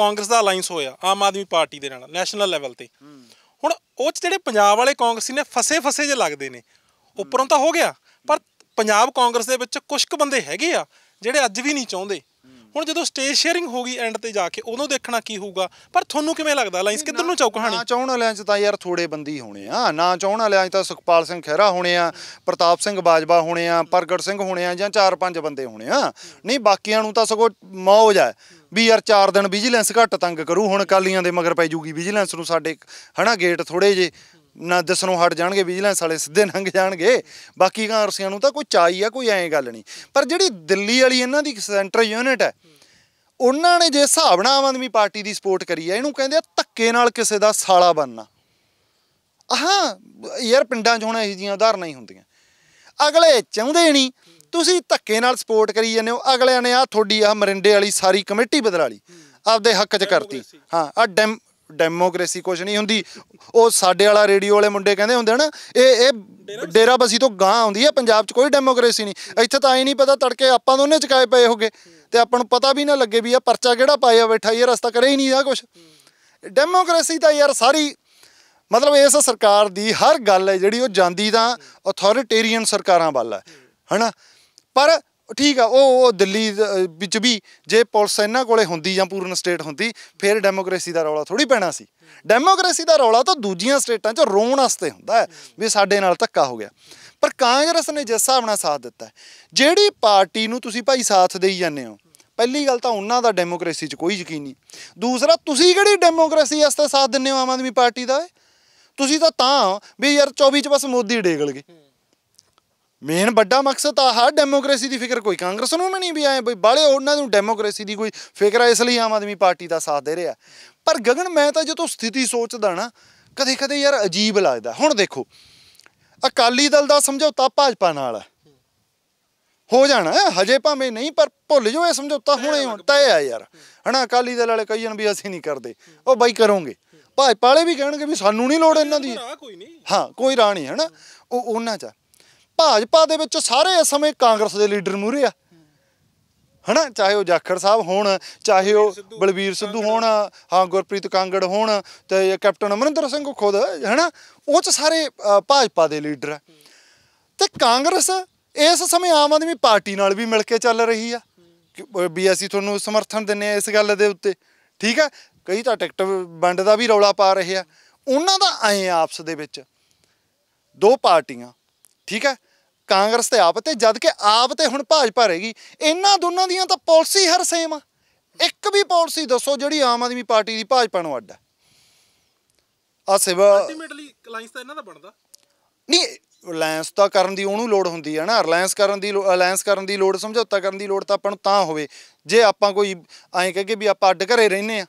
ਕਾਂਗਰਸ ਦਾ alliance ਹੋਇਆ ਆਮ ਆਦਮੀ party ਦੇ ਨਾਲ ਨੈਸ਼ਨਲ ਲੈਵਲ ਤੇ ਹੁਣ ਉਹ ਚ ਜਿਹੜੇ ਪੰਜਾਬ ਵਾਲੇ ਕਾਂਗਰਸੀ ਨੇ ਫਸੇ ਫਸੇ ਜੇ ਲੱਗਦੇ ਨੇ ਉੱਪਰੋਂ ਤਾਂ ਹੋ ਗਿਆ ਪਰ ਪੰਜਾਬ ਕਾਂਗਰਸ ਦੇ ਵਿੱਚ ਕੁਝ ਕੁ ਬੰਦੇ ਹੈਗੇ ਆ ਜਿਹੜੇ ਅੱਜ ਵੀ ਨਹੀਂ ਚਾਹੁੰਦੇ ਹੁਣ ਜਦੋਂ ਸਟੇਜ ਸ਼ੇਅਰਿੰਗ ਹੋ ਗਈ ਐਂਡ ਤੇ ਜਾ ਕੇ ਉਦੋਂ ਦੇਖਣਾ ਕੀ ਹੋਊਗਾ ਪਰ ਤੁਹਾਨੂੰ ਕਿਵੇਂ ਲੱਗਦਾ ਅਲਾਈਅੰਸ ਕਿੱਧਰ ਨੂੰ ਚੌਕ ਕਹਾਣੀ ਨਾ ਚਾਹਣ ਚ ਤਾਂ ਯਾਰ ਥੋੜੇ ਬੰਦੀ ਹੋਣੇ ਆ ਨਾ ਚਾਹਣ ਵਾਲਿਆਂ ਚ ਤਾਂ ਸੁਖਪਾਲ ਸਿੰਘ ਖਹਿਰਾ ਹੋਣੇ ਆ ਪ੍ਰਤਾਪ ਸਿੰਘ ਬਾਜਵਾ ਹੋਣੇ ਆ ਪ੍ਰਗਟ ਸਿੰਘ ਹੋਣੇ ਆ ਜਾਂ ਚਾਰ ਪੰਜ ਬੰਦੇ ਹੋਣੇ ਆ ਨਹੀਂ ਬਾਕੀਆਂ ਨੂੰ ਤਾਂ ਸਗੋ ਮੌਜ ਆ ਵੀ ਯਾਰ 4 ਦਿਨ ਵਿਜੀਲੈਂਸ ਘੱਟ ਤੰਗ ਕਰੂ ਹੁਣ ਕਾਲੀਆਂ ਦੇ ਮਗਰ ਪੈ ਜੂਗੀ ਵਿਜੀਲੈਂਸ ਨੂੰ ਸਾਡੇ ਹਨਾ ਗੇਟ ਥੋੜੇ ਜੇ ਨਾ ਦਸਨੋਂ ਹਟ ਜਾਣਗੇ ਵਿਜੀਲੈਂਸ ਵਾਲੇ ਸਿੱਧੇ ਲੰਘ ਜਾਣਗੇ ਬਾਕੀ ਕਾਂਗਰਸੀਆਂ ਨੂੰ ਤਾਂ ਕੋਈ ਚਾਈ ਆ ਕੋਈ ਐਂ ਗੱਲ ਨਹੀਂ ਪਰ ਜਿਹੜੀ ਦਿੱਲੀ ਵਾਲੀ ਇਹਨਾਂ ਦੀ ਸੈਂਟਰ ਯੂਨਿਟ ਹੈ ਉਹਨਾਂ ਨੇ ਜੇ ਹਿਸਾਬ ਨਾਲ ਆਮ ਆਦਮੀ ਪਾਰਟੀ ਦੀ ਸਪੋਰਟ ਕਰੀ ਹੈ ਇਹਨੂੰ ਕਹਿੰਦੇ ਆ ਧੱਕੇ ਨਾਲ ਕਿਸੇ ਦਾ ਸਾਲਾ ਬੰਨਣਾ ਆਹਾਂ ਯਾਰ ਪਿੰਡਾਂ 'ਚ ਹੁਣ ਇਹ ਜੀਆਂ ਉਦਾਹਰਨਾਂ ਹੀ ਹੁੰਦੀਆਂ ਅਗਲੇ ਚਾਹੁੰਦੇ ਨਹੀਂ ਤੁਸੀਂ ਧੱਕੇ ਨਾਲ ਸਪੋਰਟ ਕਰੀ ਜਾਂਦੇ ਹੋ ਅਗਲਿਆਂ ਨੇ ਆ ਤੁਹਾਡੀ ਆ ਮਰਿੰਡੇ ਵਾਲੀ ਸਾਰੀ ਕਮੇਟੀ ਬਦਲਾ ਲਈ ਆਪਦੇ ਹੱਕ 'ਚ ਕਰਤੀ ਹਾਂ ਆ ਡੈਮ ਡੈਮੋਕ੍ਰੇਸੀ ਕੁਝ ਨਹੀਂ ਹੁੰਦੀ ਉਹ ਸਾਡੇ ਵਾਲਾ ਰੇਡੀਓ ਵਾਲੇ ਮੁੰਡੇ ਕਹਿੰਦੇ ਹੁੰਦੇ ਹਨ ਇਹ ਇਹ ਡੇਰਾਬਸੀ ਤੋਂ ਗਾਂ ਆਉਂਦੀ ਹੈ ਪੰਜਾਬ 'ਚ ਕੋਈ ਡੈਮੋਕ੍ਰੇਸੀ ਨਹੀਂ ਇੱਥੇ ਤਾਂ ਐ ਨਹੀਂ ਪਤਾ ਤੜਕੇ ਆਪਾਂ ਦੋਨੇ ਚਕਾਏ ਪਏ ਹੋਗੇ ਤੇ ਆਪਾਂ ਨੂੰ ਪਤਾ ਵੀ ਨਾ ਲੱਗੇ ਵੀ ਆ ਪਰਚਾ ਕਿਹੜਾ ਪਾਇਆ ਬੈਠਾ ਇਹ ਰਸਤਾ ਕਰੇ ਹੀ ਨਹੀਂ ਆ ਕੁਝ ਡੈਮੋਕ੍ਰੇਸੀ ਤਾਂ ਯਾਰ ਸਾਰੀ ਮਤਲਬ ਇਸ ਸਰਕਾਰ ਦੀ ਹਰ ਗੱਲ ਹੈ ਜਿਹੜੀ ਉਹ ਜਾਂਦੀ ਤਾਂ ਅਥਾਰਟੇਰੀਅਨ ਸਰਕਾਰਾਂ ਵੱਲ ਹੈ ਹਨਾ ਪਰ ਠੀਕ ਆ ਉਹ ਉਹ ਦਿੱਲੀ ਵਿੱਚ ਵੀ ਜੇ ਪੁਲਿਸ ਇਹਨਾਂ ਕੋਲੇ ਹੁੰਦੀ ਜਾਂ ਪੂਰਨ ਸਟੇਟ ਹੁੰਦੀ ਫਿਰ ਡੈਮੋਕ੍ਰੇਸੀ ਦਾ ਰੌਲਾ ਥੋੜੀ ਪੈਣਾ ਸੀ ਡੈਮੋਕ੍ਰੇਸੀ ਦਾ ਰੌਲਾ ਤਾਂ ਦੂਜੀਆਂ ਸਟੇਟਾਂ 'ਚ ਰੋਣ ਵਾਸਤੇ ਹੁੰਦਾ ਹੈ ਵੀ ਸਾਡੇ ਨਾਲ ਧੱਕਾ ਹੋ ਗਿਆ ਪਰ ਕਾਂਗਰਸ ਨੇ ਜਿਸ ਹਿਸਾਬ ਨਾਲ ਸਾਥ ਦਿੱਤਾ ਜਿਹੜੀ ਪਾਰਟੀ ਨੂੰ ਤੁਸੀਂ ਭਾਈ ਸਾਥ ਦੇਈ ਜਾਂਦੇ ਹੋ ਪਹਿਲੀ ਗੱਲ ਤਾਂ ਉਹਨਾਂ ਦਾ ਡੈਮੋਕ੍ਰੇਸੀ 'ਚ ਕੋਈ ਯਕੀਨ ਨਹੀਂ ਦੂਸਰਾ ਤੁਸੀਂ ਕਿਹੜੀ ਡੈਮੋਕ੍ਰੇਸੀ ਵਾਸਤੇ ਸਾਥ ਦਿੰਦੇ ਹੋ ਆਮ ਆਦਮੀ ਪਾਰਟੀ ਦਾ ਤੁਸੀਂ ਤਾਂ ਤਾਂ ਵੀ ਯਾਰ 24 'ਚ ਬਸ ਮੋਦੀ ਡੇਗਲ ਗਏ ਮੇਨ ਵੱਡਾ ਮਕਸਦ ਆ ਹਾ ਡੈਮੋਕ੍ਰੇਸੀ ਦੀ ਫਿਕਰ ਕੋਈ ਕਾਂਗਰਸ ਨੂੰ ਵੀ ਨਹੀਂ ਵੀ ਆਏ ਬਈ ਬਾਲੇ ਉਹਨਾਂ ਨੂੰ ਡੈਮੋਕ੍ਰੇਸੀ ਦੀ ਕੋਈ ਫਿਕਰ ਆ ਇਸ ਲਈ ਆਮ ਆਦਮੀ ਪਾਰਟੀ ਦਾ ਸਾਥ ਦੇ ਰਿਹਾ ਪਰ ਗਗਨ ਮੈਂ ਤਾਂ ਜਦੋਂ ਸਥਿਤੀ ਸੋਚਦਾ ਨਾ ਕਦੇ ਕਦੇ ਯਾਰ ਅਜੀਬ ਲੱਗਦਾ ਹੁਣ ਦੇਖੋ ਅਕਾਲੀ ਦਲ ਦਾ ਸਮਝੌਤਾ ਭਾਜਪਾ ਨਾਲ ਹੋ ਜਾਣਾ ਹਜੇ ਭਾਵੇਂ ਨਹੀਂ ਪਰ ਭੁੱਲ ਜੋ ਇਹ ਸਮਝੌਤਾ ਹੁਣੇ ਹੁਣ ਤੈ ਆ ਯਾਰ ਹਨਾ ਅਕਾਲੀ ਦਲ ਵਾਲੇ ਕਹੀਣ ਵੀ ਅਸੀਂ ਨਹੀਂ ਕਰਦੇ ਉਹ ਬਾਈ ਕਰੋਗੇ ਭਾਜਪਾ ਵਾਲੇ ਵੀ ਕਹਿਣਗੇ ਵੀ ਸਾਨੂੰ ਨਹੀਂ ਲੋੜ ਇਹਨਾਂ ਦੀ ਹਾਂ ਕੋਈ ਰਾਣੀ ਨਹੀਂ ਹਨਾ ਉਹ ਉਹਨਾਂ ਚਾ ਭਾਜਪਾ ਦੇ ਵਿੱਚ ਸਾਰੇ ਇਸ ਸਮੇਂ ਕਾਂਗਰਸ ਦੇ ਲੀਡਰ ਮੂਰੇ ਆ ਹਨਾ ਚਾਹੇ ਉਹ ਜਾਖੜ ਸਾਹਿਬ ਹੋਣ ਚਾਹੇ ਉਹ ਬਲਬੀਰ ਸਿੱਧੂ ਹੋਣ ਹਾਂ ਗੁਰਪ੍ਰੀਤ ਕਾਂਗੜ ਹੋਣ ਤੇ ਕੈਪਟਨ ਅਮਰਿੰਦਰ ਸਿੰਘ ਖੁਦ ਹਨਾ ਉਹ ਚ ਸਾਰੇ ਭਾਜਪਾ ਦੇ ਲੀਡਰ ਆ ਤੇ ਕਾਂਗਰਸ ਇਸ ਸਮੇਂ ਆਮ ਆਦਮੀ ਪਾਰਟੀ ਨਾਲ ਵੀ ਮਿਲ ਕੇ ਚੱਲ ਰਹੀ ਆ ਵੀ ਅਸੀਂ ਤੁਹਾਨੂੰ ਸਮਰਥਨ ਦਿੰਨੇ ਆ ਇਸ ਗੱਲ ਦੇ ਉੱਤੇ ਠੀਕ ਆ ਕਈ ਤਾਂ ਟਿਕਟ ਵੰਡ ਦਾ ਵੀ ਰੌਲਾ ਪਾ ਰਹੇ ਆ ਉਹਨਾਂ ਦਾ ਐ ਆਪਸ ਦੇ ਵਿੱਚ ਦੋ ਪਾਰਟੀਆਂ ਠੀਕ ਆ ਕਾਂਗਰਸ ਤੇ ਆਪ ਤੇ ਜਦ ਕਿ ਆਪ ਤੇ ਹੁਣ ਭਾਜਪਾ ਰਹੇਗੀ ਇਹਨਾਂ ਦੋਨਾਂ ਦੀਆਂ ਤਾਂ ਪਾਲਿਸੀ ਹਰ ਸੇਮ ਆ ਇੱਕ ਵੀ ਪਾਲਿਸੀ ਦੱਸੋ ਜਿਹੜੀ ਆਮ ਆਦਮੀ ਪਾਰਟੀ ਦੀ ਭਾਜਪਾ ਨੂੰ ਅੱਡ ਆ ਆ ਸਿਵ ਅਲਟੀਮੇਟਲੀ ਅਲਾਈਅੰਸ ਤਾਂ ਇਹਨਾਂ ਦਾ ਬਣਦਾ ਨਹੀਂ ਅਲਾਈਅੰਸ ਤਾਂ ਕਰਨ ਦੀ ਉਹਨੂੰ ਲੋੜ ਹੁੰਦੀ ਹੈ ਨਾ ਅਲਾਈਅੰਸ ਕਰਨ ਦੀ ਅਲਾਈਅੰਸ ਕਰਨ ਦੀ ਲੋੜ ਸਮਝੌਤਾ ਕਰਨ ਦੀ ਲੋੜ ਤਾਂ ਆਪਾਂ ਨੂੰ ਤਾਂ ਹੋਵੇ ਜੇ ਆਪਾਂ ਕੋਈ ਐਂ ਕਹੇ ਵੀ ਆਪਾਂ ਅੱਡ ਘਰੇ ਰਹਿੰਨੇ ਆ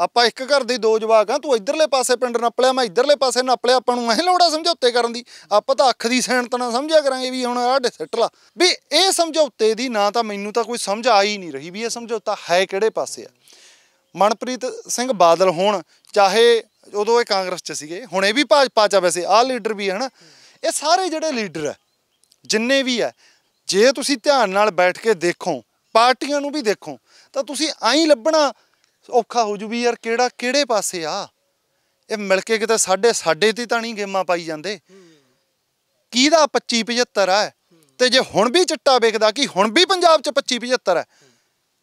ਆਪਾਂ ਇੱਕ ਘਰ ਦੇ ਦੋ ਜਵਾਕ ਆ ਤੂੰ ਇਧਰਲੇ ਪਾਸੇ ਪਿੰਡ ਨੱਪ ਲਿਆ ਮੈਂ ਇਧਰਲੇ ਪਾਸੇ ਨੱਪ ਲਿਆ ਆਪਾਂ ਨੂੰ ਐ ਲੋੜਾ ਸਮਝੌਤੇ ਕਰਨ ਦੀ ਆਪਾਂ ਤਾਂ ਅੱਖ ਦੀ ਸੈਣਤ ਨਾਲ ਸਮਝਿਆ ਕਰਾਂਗੇ ਵੀ ਹੁਣ ਆਹ ਡਿਸਟ ਲਾ ਵੀ ਇਹ ਸਮਝੌਤੇ ਦੀ ਨਾ ਤਾਂ ਮੈਨੂੰ ਤਾਂ ਕੋਈ ਸਮਝ ਆ ਹੀ ਨਹੀਂ ਰਹੀ ਵੀ ਇਹ ਸਮਝੌਤਾ ਹੈ ਕਿਹੜੇ ਪਾਸੇ ਆ ਮਨਪ੍ਰੀਤ ਸਿੰਘ ਬਾਦਲ ਹੋਣ ਚਾਹੇ ਉਦੋਂ ਇਹ ਕਾਂਗਰਸ 'ਚ ਸੀਗੇ ਹੁਣ ਇਹ ਵੀ ਭਾਜਪਾ 'ਚ ਵੈਸੇ ਆਹ ਲੀਡਰ ਵੀ ਹੈ ਨਾ ਇਹ ਸਾਰੇ ਜਿਹੜੇ ਲੀਡਰ ਹੈ ਜਿੰਨੇ ਵੀ ਹੈ ਜੇ ਤੁਸੀਂ ਧਿਆਨ ਨਾਲ ਬੈਠ ਕੇ ਦੇਖੋ ਪਾਰਟੀਆਂ ਨੂੰ ਵੀ ਦੇਖੋ ਤਾਂ ਤੁਸੀਂ ਐਂ ਲੱਭਣਾ ਔਖਾ ਹੋ ਜੂ ਵੀ ਯਾਰ ਕਿਹੜਾ ਕਿਹੜੇ ਪਾਸੇ ਆ ਇਹ ਮਿਲ ਕੇ ਕਿਤੇ ਸਾਡੇ ਸਾਡੇ ਤੇ ਤਾਂ ਨਹੀਂ ਗੇਮਾਂ ਪਾਈ ਜਾਂਦੇ ਦਾ 25 75 ਆ ਤੇ ਜੇ ਹੁਣ ਵੀ ਚਿੱਟਾ ਵੇਖਦਾ ਕਿ ਹੁਣ ਵੀ ਪੰਜਾਬ 'ਚ 25 75 ਆ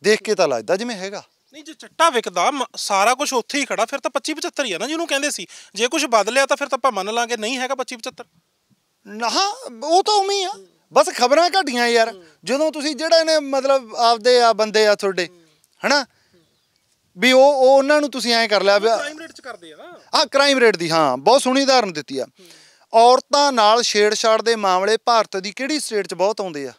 ਦੇਖ ਕੇ ਤਾਂ ਲੱਗਦਾ ਜਿਵੇਂ ਹੈਗਾ ਨਹੀਂ ਜੇ ਚਿੱਟਾ ਵਿਕਦਾ ਸਾਰਾ ਕੁਝ ਉੱਥੇ ਹੀ ਖੜਾ ਫਿਰ ਤਾਂ 25 75 ਹੀ ਆ ਨਾ ਜਿਹਨੂੰ ਕਹਿੰਦੇ ਸੀ ਜੇ ਕੁਝ ਬਦਲਿਆ ਤਾਂ ਫਿਰ ਤਾਂ ਆਪਾਂ ਮੰਨ ਲਾਂਗੇ ਨਹੀਂ ਹੈਗਾ 25 75 ਨਾ ਉਹ ਤਾਂ ਉਵੇਂ ਆ ਬਸ ਖਬਰਾਂ ਘਟੀਆਂ ਯਾਰ ਜਦੋਂ ਤੁਸੀਂ ਜਿਹੜਾ ਇਹਨੇ ਮਤਲਬ ਆਪਦੇ ਆ ਬੰਦੇ ਆ ਤੁਹਾਡੇ ਹਨਾ ਵੀ ਉਹ ਉਹ ਉਹਨਾਂ ਨੂੰ ਤੁਸੀਂ ਐਂ ਕਰ ਲਿਆ ਕ੍ਰਾਈਮ ਰੇਟ ਚ ਕਰਦੇ ਆ ਆ ਕ੍ਰਾਈਮ ਰੇਟ ਦੀ ਹਾਂ ਬਹੁਤ ਸੋਹਣੀ ਉਦਾਹਰਨ ਦਿੱਤੀ ਆ ਔਰਤਾਂ ਨਾਲ ਛੇੜਛਾੜ ਦੇ ਮਾਮਲੇ ਭਾਰਤ ਦੀ ਕਿਹੜੀ ਸਟੇਟ ਚ ਬਹੁਤ ਆਉਂਦੇ ਆ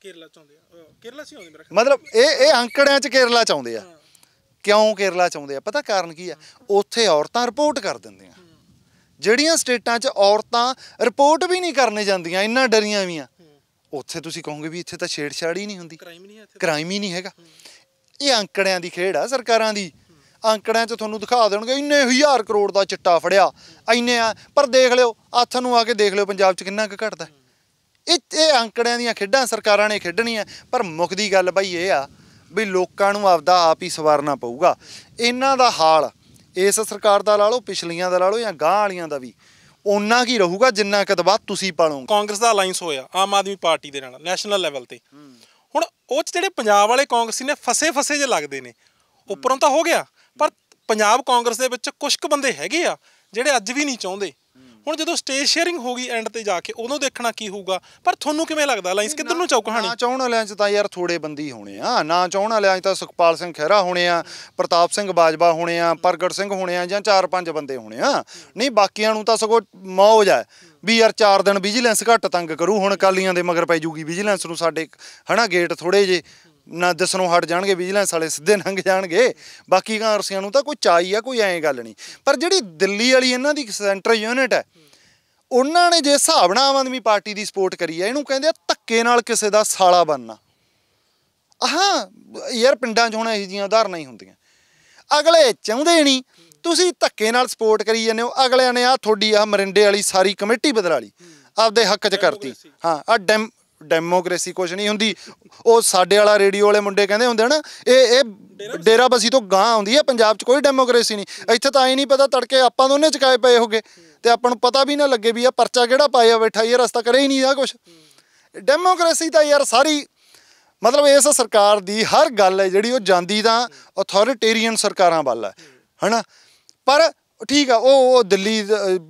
ਕੇਰਲਾ ਚ ਆਉਂਦੇ ਆ ਕੇਰਲਾ ਚ ਆਉਂਦੇ ਮੇਰਾ ਮਤਲਬ ਇਹ ਇਹ ਅੰਕੜਿਆਂ ਚ ਕੇਰਲਾ ਚ ਆਉਂਦੇ ਆ ਕਿਉਂ ਕੇਰਲਾ ਚ ਆਉਂਦੇ ਆ ਪਤਾ ਕਾਰਨ ਕੀ ਆ ਉੱਥੇ ਔਰਤਾਂ ਰਿਪੋਰਟ ਕਰ ਦਿੰਦੀਆਂ ਜਿਹੜੀਆਂ ਸਟੇਟਾਂ 'ਚ ਔਰਤਾਂ ਰਿਪੋਰਟ ਵੀ ਨਹੀਂ ਕਰਨੇ ਜਾਂਦੀਆਂ ਇੰਨਾ ਡਰੀਆਂ ਵੀ ਆ ਉੱਥੇ ਤੁਸੀਂ ਕਹੋਗੇ ਵੀ ਇੱਥੇ ਤਾਂ ਛੇੜਛਾੜ ਹੀ ਨਹੀਂ ਹੁੰਦੀ ਕ੍ਰਾਈਮ ਹੀ ਨਹੀਂ ਹੈਗਾ ਇਹ ਅੰਕੜਿਆਂ ਦੀ ਖੇਡ ਆ ਸਰਕਾਰਾਂ ਦੀ ਅੰਕੜਿਆਂ 'ਚ ਤੁਹਾਨੂੰ ਦਿਖਾ ਦੇਣਗੇ ਇੰਨੇ ਹਜ਼ਾਰ ਕਰੋੜ ਦਾ ਚਿੱਟਾ ਫੜਿਆ ਇੰਨੇ ਆ ਪਰ ਦੇਖ ਲਿਓ ਹੱਥ ਨੂੰ ਆ ਕੇ ਦੇਖ ਲਿਓ ਪੰਜਾਬ 'ਚ ਕਿੰਨਾ ਕੁ ਘਟਦਾ ਇਹ ਇਹ ਅੰਕੜਿਆਂ ਦੀਆਂ ਖੇਡਾਂ ਸਰਕਾਰਾਂ ਨੇ ਖੇਡਣੀਆਂ ਪਰ ਮੁੱਖ ਦੀ ਗੱਲ ਬਈ ਇਹ ਆ ਵੀ ਲੋਕਾਂ ਨੂੰ ਆਪਦਾ ਆਪ ਹੀ ਸਵਾਰਨਾ ਪਊਗਾ ਇਹਨਾਂ ਦਾ ਹਾਲ ਇਸ ਸਰਕਾਰ ਦਾ ਲਾ ਲਓ ਪਿਛਲੀਆਂ ਦਾ ਲਾ ਲਓ ਜਾਂ ਗਾਂ ਵਾਲੀਆਂ ਦਾ ਵੀ ਓਨਾ ਕੀ ਰਹੂਗਾ ਜਿੰਨਾ ਕਦਬਾ ਤੁਸੀਂ ਪਾਲੋਗੇ ਕਾਂਗਰਸ ਦਾ ਅਲਾਈਅੰਸ ਹੋਇਆ ਆਮ ਆਦਮੀ ਪਾਰਟੀ ਦੇ ਨਾਲ ਨੈਸ਼ਨਲ ਲੈਵਲ ਤੇ ਹੁਣ ਉਹ ਚ ਜਿਹੜੇ ਪੰਜਾਬ ਵਾਲੇ ਕਾਂਗਰਸੀ ਨੇ ਫਸੇ ਫਸੇ ਜੇ ਲੱਗਦੇ ਨੇ ਉੱਪਰੋਂ ਤਾਂ ਹੋ ਗਿਆ ਪਰ ਪੰਜਾਬ ਕਾਂਗਰਸ ਦੇ ਵਿੱਚ ਕੁਝ ਕੁ ਬੰਦੇ ਹੈਗੇ ਆ ਜਿਹੜੇ ਅੱਜ ਵੀ ਨਹੀਂ ਚਾਹੁੰਦੇ ਹੁਣ ਜਦੋਂ ਸਟੇਜ ਸ਼ੇਅਰਿੰਗ ਹੋ ਗਈ ਐਂਡ ਤੇ ਜਾ ਕੇ ਉਦੋਂ ਦੇਖਣਾ ਕੀ ਹੋਊਗਾ ਪਰ ਤੁਹਾਨੂੰ ਕਿਵੇਂ ਲੱਗਦਾ ਲਾਈਨਸ ਕਿੱਧਰ ਨੂੰ ਚੌਕ ਕਹਾਣੀ ਨਾ ਚਾਹਣ ਵਾਲਿਆਂ ਚ ਤਾਂ ਯਾਰ ਥੋੜੇ ਬੰਦੀ ਹੋਣੇ ਆ ਨਾ ਚਾਹਣ ਵਾਲਿਆਂ ਚ ਤਾਂ ਸੁਖਪਾਲ ਸਿੰਘ ਖਹਿਰਾ ਹੋਣੇ ਆ ਪ੍ਰਤਾਪ ਸਿੰਘ ਬਾਜਵਾ ਹੋਣੇ ਆ ਪ੍ਰਗਟ ਸਿੰਘ ਹੋਣੇ ਆ ਜਾਂ ਚਾਰ ਪੰਜ ਬੰਦੇ ਹੋਣੇ ਆ ਨਹੀਂ ਬਾਕੀਆਂ ਨੂੰ ਤਾਂ ਸਗੋ ਮੌਜ ਆ ਵੀ ਯਾਰ 4 ਦਿਨ ਵਿਜੀਲੈਂਸ ਘੱਟ ਤੰਗ ਕਰੂ ਹੁਣ ਕਾਲੀਆਂ ਦੇ ਮਗਰ ਪੈ ਜੂਗੀ ਵਿਜੀਲੈਂਸ ਨੂੰ ਸਾਡੇ ਹਨਾ ਗੇਟ ਥੋੜੇ ਜੇ ਨਾ ਦਸਨੋਂ ਹਟ ਜਾਣਗੇ ਵਿਜੀਲੈਂਸ ਵਾਲੇ ਸਿੱਧੇ ਲੰਘ ਜਾਣਗੇ ਬਾਕੀ ਕਾਂਰਸੀਆਂ ਨੂੰ ਤਾਂ ਕੋਈ ਚਾਈ ਆ ਕੋਈ ਐਂ ਗੱਲ ਨਹੀਂ ਪਰ ਜਿਹੜੀ ਦਿੱਲੀ ਵਾਲੀ ਇਹਨਾਂ ਦੀ ਸੈਂਟਰ ਯੂਨਿਟ ਹੈ ਉਹਨਾਂ ਨੇ ਜੇ ਹਿਸਾਬ ਨਾਲ ਆਮ ਆਦਮੀ ਪਾਰਟੀ ਦੀ ਸਪੋਰਟ ਕਰੀ ਹੈ ਇਹਨੂੰ ਕਹਿੰਦੇ ਆ ਧੱਕੇ ਨਾਲ ਕਿਸੇ ਦਾ ਸਾਲਾ ਬੰਨਣਾ ਆਹਾਂ ਯਾਰ ਪਿੰਡਾਂ 'ਚ ਹੁਣ ਇਹੋ ਜੀਆਂ ਉਦਾਹਰਨਾਂ ਹੀ ਹੁੰਦੀਆਂ ਅਗਲੇ ਚਾਹੁੰਦੇ ਨਹੀਂ ਤੁਸੀਂ ਧੱਕੇ ਨਾਲ ਸਪੋਰਟ ਕਰੀ ਜਾਂਦੇ ਹੋ ਅਗਲਿਆਂ ਨੇ ਆ ਤੁਹਾਡੀ ਆ ਮਰਿੰਡੇ ਵਾਲੀ ਸਾਰੀ ਕਮੇਟੀ ਬਦਲਾ ਲਈ ਆਪਦੇ ਹੱਕ 'ਚ ਕਰਤੀ ਹਾਂ ਆ ਡੈਮ ਡੈਮੋਕ੍ਰੇਸੀ ਕੁਝ ਨਹੀਂ ਹੁੰਦੀ ਉਹ ਸਾਡੇ ਵਾਲਾ ਰੇਡੀਓ ਵਾਲੇ ਮੁੰਡੇ ਕਹਿੰਦੇ ਹੁੰਦੇ ਹਨ ਇਹ ਇਹ ਡੇਰਾਬਸੀ ਤੋਂ ਗਾਂ ਆਉਂਦੀ ਹੈ ਪੰਜਾਬ 'ਚ ਕੋਈ ਡੈਮੋਕ੍ਰੇਸੀ ਨਹੀਂ ਇੱਥੇ ਤਾਂ ਐ ਨਹੀਂ ਪਤਾ ਤੜਕੇ ਆਪਾਂ ਦੋਨੇ ਚਕਾਏ ਪਏ ਹੋਗੇ ਤੇ ਆਪਾਂ ਨੂੰ ਪਤਾ ਵੀ ਨਾ ਲੱਗੇ ਵੀ ਆ ਪਰਚਾ ਕਿਹੜਾ ਪਾਇਆ ਬੈਠਾ ਇਹ ਰਸਤਾ ਕਰੇ ਹੀ ਨਹੀਂ ਆ ਕੁਝ ਡੈਮੋਕ੍ਰੇਸੀ ਤਾਂ ਯਾਰ ਸਾਰੀ ਮਤਲਬ ਇਸ ਸਰਕਾਰ ਦੀ ਹਰ ਗੱਲ ਹੈ ਜਿਹੜੀ ਉਹ ਜਾਂਦੀ ਤਾਂ ਅਥਾਰਟੇਰੀਅਨ ਸਰਕਾਰਾਂ ਵੱਲ ਹੈ ਹਨਾ ਪਰ ਠੀਕ ਆ ਉਹ ਉਹ ਦਿੱਲੀ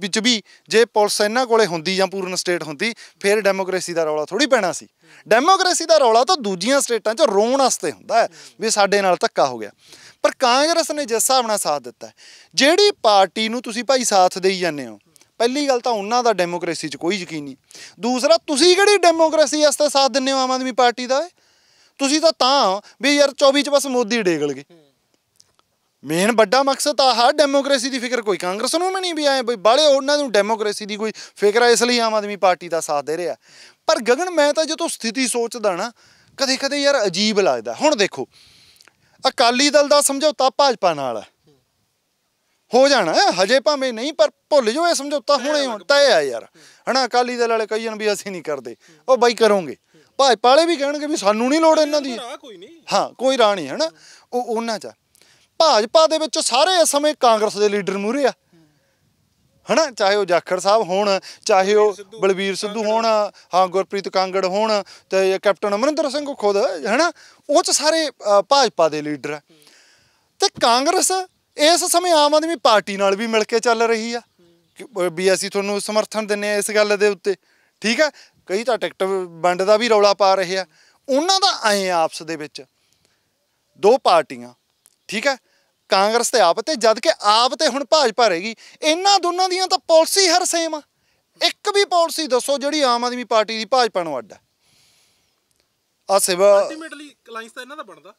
ਵਿੱਚ ਵੀ ਜੇ ਪੁਲਿਸ ਇਹਨਾਂ ਕੋਲੇ ਹੁੰਦੀ ਜਾਂ ਪੂਰਨ ਸਟੇਟ ਹੁੰਦੀ ਫਿਰ ਡੈਮੋਕ੍ਰੇਸੀ ਦਾ ਰੌਲਾ ਥੋੜੀ ਪੈਣਾ ਸੀ ਡੈਮੋਕ੍ਰੇਸੀ ਦਾ ਰੌਲਾ ਤਾਂ ਦੂਜੀਆਂ ਸਟੇਟਾਂ 'ਚ ਰੋਣ ਵਾਸਤੇ ਹੁੰਦਾ ਹੈ ਵੀ ਸਾਡੇ ਨਾਲ ਧੱਕਾ ਹੋ ਗਿਆ ਪਰ ਕਾਂਗਰਸ ਨੇ ਜਿਸ ਹਿਸਾਬ ਨਾਲ ਸਾਥ ਦਿੱਤਾ ਜਿਹੜੀ ਪਾਰਟੀ ਨੂੰ ਤੁਸੀਂ ਭਾਈ ਸਾਥ ਦੇਈ ਜਾਂਦੇ ਹੋ ਪਹਿਲੀ ਗੱਲ ਤਾਂ ਉਹਨਾਂ ਦਾ ਡੈਮੋਕ੍ਰੇਸੀ 'ਚ ਕੋਈ ਯਕੀਨ ਨਹੀਂ ਦੂਸਰਾ ਤੁਸੀਂ ਕਿਹੜੀ ਡੈਮੋਕ੍ਰੇਸੀ ਵਾਸਤੇ ਸਾਥ ਦਿੰਦੇ ਹੋ ਆਮ ਆਦਮੀ ਪਾਰਟੀ ਦਾ ਤੁਸੀਂ ਤਾਂ ਤਾਂ ਵੀ ਯਾਰ 24 'ਚ ਬਸ ਮੋਦੀ ਡੇਗਲ ਗਏ ਮੇਨ ਵੱਡਾ ਮਕਸਦ ਆ ਹੈ ਡੈਮੋਕ੍ਰੇਸੀ ਦੀ ਫਿਕਰ ਕੋਈ ਕਾਂਗਰਸ ਨੂੰ ਨਹੀਂ ਵੀ ਆਏ ਬਈ ਬਾਲੇ ਉਹਨਾਂ ਨੂੰ ਡੈਮੋਕ੍ਰੇਸੀ ਦੀ ਕੋਈ ਫਿਕਰ ਆ ਇਸ ਲਈ ਆਮ ਆਦਮੀ ਪਾਰਟੀ ਦਾ ਸਾਥ ਦੇ ਰਿਹਾ ਪਰ ਗਗਨ ਮੈਂ ਤਾਂ ਜਦੋਂ ਸਥਿਤੀ ਸੋਚਦਾ ਨਾ ਕਦੇ ਕਦੇ ਯਾਰ ਅਜੀਬ ਲੱਗਦਾ ਹੁਣ ਦੇਖੋ ਅਕਾਲੀ ਦਲ ਦਾ ਸਮਝੌਤਾ ਭਾਜਪਾ ਨਾਲ ਹੋ ਜਾਣਾ ਹਜੇ ਭਾਵੇਂ ਨਹੀਂ ਪਰ ਭੁੱਲ ਜਾਓ ਇਹ ਸਮਝੌਤਾ ਹੁਣੇ ਹੁਣ ਤੈ ਆ ਯਾਰ ਹਨਾ ਅਕਾਲੀ ਦਲ ਵਾਲੇ ਕਹੀਣ ਵੀ ਅਸੀਂ ਨਹੀਂ ਕਰਦੇ ਉਹ ਬਾਈ ਕਰੋਗੇ ਭਾਜਪਾ ਵਾਲੇ ਵੀ ਕਹਿਣਗੇ ਵੀ ਸਾਨੂੰ ਨਹੀਂ ਲੋੜ ਇਹਨਾਂ ਦੀ ਹਾਂ ਕੋਈ ਰਾਹ ਨਹੀਂ ਹਨਾ ਉਹ ਉਹਨਾਂ ਚ ਭਾਜਪਾ ਦੇ ਵਿੱਚ ਸਾਰੇ ਇਸ ਸਮੇਂ ਕਾਂਗਰਸ ਦੇ ਲੀਡਰ ਮੂਰੇ ਆ ਹਨਾ ਚਾਹੇ ਉਹ ਜਾਖੜ ਸਾਹਿਬ ਹੋਣ ਚਾਹੇ ਉਹ ਬਲਬੀਰ ਸਿੱਧੂ ਹੋਣ ਹਾਂ ਗੁਰਪ੍ਰੀਤ ਕਾਂਗੜ ਹੋਣ ਤੇ ਕੈਪਟਨ ਅਮਰਿੰਦਰ ਸਿੰਘ ਖੁਦ ਹਨਾ ਉਹ ਚ ਸਾਰੇ ਭਾਜਪਾ ਦੇ ਲੀਡਰ ਆ ਤੇ ਕਾਂਗਰਸ ਇਸ ਸਮੇਂ ਆਮ ਆਦਮੀ ਪਾਰਟੀ ਨਾਲ ਵੀ ਮਿਲ ਕੇ ਚੱਲ ਰਹੀ ਆ ਵੀ ਅਸੀਂ ਤੁਹਾਨੂੰ ਸਮਰਥਨ ਦਿੰਨੇ ਆ ਇਸ ਗੱਲ ਦੇ ਉੱਤੇ ਠੀਕ ਆ ਕਈ ਤਾਂ ਟਿਕਟ ਵੰਡ ਦਾ ਵੀ ਰੌਲਾ ਪਾ ਰਹੇ ਆ ਉਹਨਾਂ ਦਾ ਐ ਆਪਸ ਦੇ ਵਿੱਚ ਦੋ ਪਾਰਟੀਆਂ ਠੀਕ ਹੈ ਕਾਂਗਰਸ ਤੇ ਆਪ ਤੇ ਜਦ ਕਿ ਆਪ ਤੇ ਹੁਣ ਭਾਜਪਾ ਰਹੇਗੀ ਇਹਨਾਂ ਦੋਨਾਂ ਦੀਆਂ ਤਾਂ ਪਾਲਿਸੀ ਹਰ ਸੇਮ ਆ ਇੱਕ ਵੀ ਪਾਲਿਸੀ ਦੱਸੋ ਜਿਹੜੀ ਆਮ ਆਦਮੀ ਪਾਰਟੀ ਦੀ ਭਾਜਪਾ ਨੂੰ ਅੱਡ ਆ ਆ ਸਿਵਾ ਅਲਟੀਮੇਟਲੀ ਅਲਾਈਅੰਸ ਤਾਂ ਇਹਨਾਂ ਦਾ ਬਣਦਾ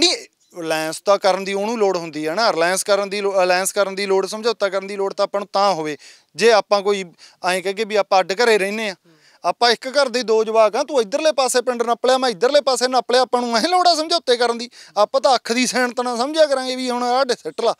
ਨਹੀਂ ਅਲਾਈਅੰਸ ਤਾਂ ਕਰਨ ਦੀ ਉਹਨੂੰ ਲੋੜ ਹੁੰਦੀ ਹੈ ਨਾ ਅਲਾਈਅੰਸ ਕਰਨ ਦੀ ਅਲਾਈਅੰਸ ਕਰਨ ਦੀ ਲੋੜ ਸਮਝੌਤਾ ਕਰਨ ਦੀ ਲੋੜ ਤਾਂ ਆਪਾਂ ਨੂੰ ਤਾਂ ਹੋਵੇ ਜੇ ਆਪਾਂ ਕੋਈ ਐਂ ਕਹੇ ਵੀ ਆਪਾਂ ਅੱਡ ਘਰੇ ਰਹਿੰਨੇ ਆ ਆਪਾਂ ਇੱਕ ਘਰ ਦੇ ਦੋ ਜਵਾਕ ਆ ਤੂੰ ਇਧਰਲੇ ਪਾਸੇ ਪਿੰਡ ਨੱਪਲਿਆ ਮੈਂ ਇਧਰਲੇ ਪਾਸੇ ਨੱਪਲਿਆ ਆਪਾਂ ਨੂੰ ਐਂ ਲੋੜਾ ਸਮਝੌਤੇ ਕਰਨ ਦੀ ਆਪਾਂ ਤਾਂ ਅੱਖ ਦੀ ਸੈਣਤ ਨਾਲ ਸਮਝਿਆ ਕਰਾਂਗੇ ਵੀ ਹੁਣ ਆਹ ਡਿਸਟ ਲਾ